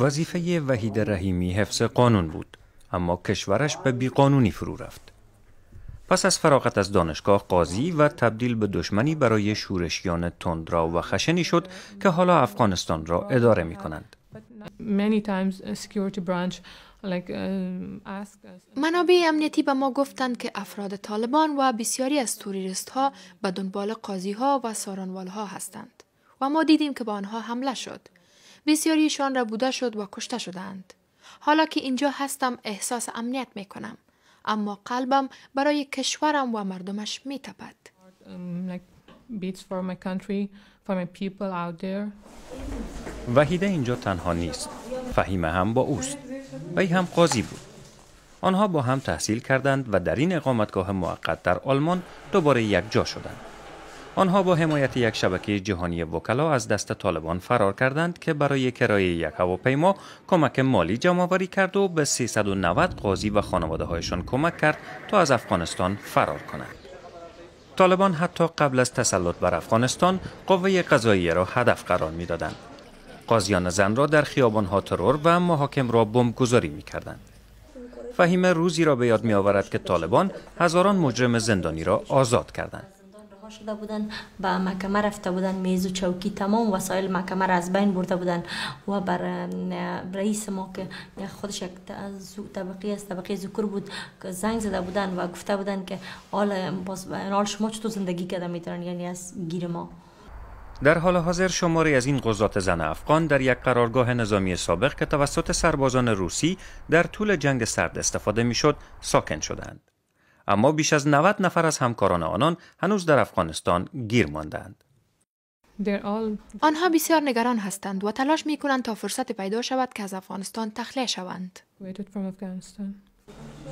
وظیفه وحید رحیمی حفظ قانون بود اما کشورش به بیقانونی فرو رفت پس از فراغت از دانشگاه قاضی و تبدیل به دشمنی برای شورشیان تندرا و خشنی شد که حالا افغانستان را اداره می کنند. Uh, منابع امنیتی به ما گفتند که افراد طالبان و بسیاری از توریست ها به دنبال قاضی ها و سارانوال ها هستند و ما دیدیم که به آنها حمله شد بسیاریشان را بوده شد و کشته شدند. حالا که اینجا هستم احساس امنیت می کنم. اما قلبم برای کشورم و مردمش می تپد. Um, وحیده اینجا تنها نیست. فهیمه هم با اوست. وی هم قاضی بود. آنها با هم تحصیل کردند و در این اقامتگاه موقت در آلمان دوباره یک جا شدند. آنها با حمایت یک شبکه جهانی وکلا از دست طالبان فرار کردند که برای کرایه یک هواپیما کمک مالی آوری کرد و به 390 قاضی و خانواده هایشان کمک کرد تا از افغانستان فرار کنند. طالبان حتی قبل از تسلط بر افغانستان قوه قضایی را هدف قرار میدادند. قاضیان زن را در خیابانها ترور و محاکم را بمبگذاری میکردند. فهیم روزی را به یاد می آورد که طالبان هزاران مجرم زندانی را آزاد کردند. شده بودن با محکمه رفته بودن میز و چوکی تمام وسایل محکمه را از بین برده بودن و بر رئیس ما که خودش یک طبقه از طبقه ذکر بود که زنگ زده بودن و گفته بودن که حال باز حال شما چطور زندگی کرده میتونن یعنی از گیر ما در حال حاضر شماری از این قضات زن افغان در یک قرارگاه نظامی سابق که توسط سربازان روسی در طول جنگ سرد استفاده میشد ساکن شدند. اما بیش از 90 نفر از همکاران آنان هنوز در افغانستان گیر ماندند. آنها بسیار نگران هستند و تلاش می کنند تا فرصت پیدا شود که از افغانستان تخلیه شوند.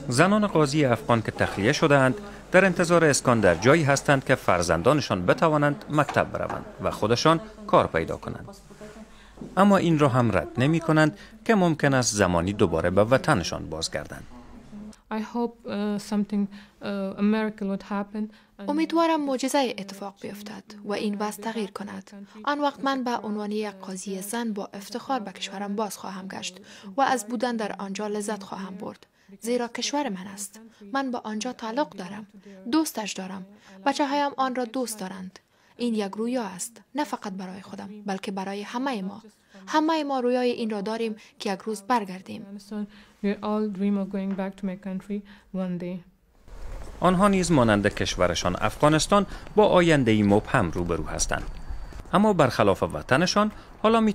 زنان قاضی افغان که تخلیه شدهاند در انتظار اسکان در جایی هستند که فرزندانشان بتوانند مکتب بروند و خودشان کار پیدا کنند. اما این را هم رد نمی کنند که ممکن است زمانی دوباره به وطنشان بازگردند. Uh, uh, امیدوارم معجزه اتفاق بیفتد و این وضع تغییر کند آن وقت من به عنوان یک قاضی زن با افتخار به کشورم باز خواهم گشت و از بودن در آنجا لذت خواهم برد زیرا کشور من است من به آنجا تعلق دارم دوستش دارم بچه هایم آن را دوست دارند این یک رویا است نه فقط برای خودم بلکه برای همه ما همه ما رویای این را داریم که یک روز برگردیم آنها نیز مانند کشورشان افغانستان با آینده ای مبهم روبرو هستند اما برخلاف وطنشان حالا می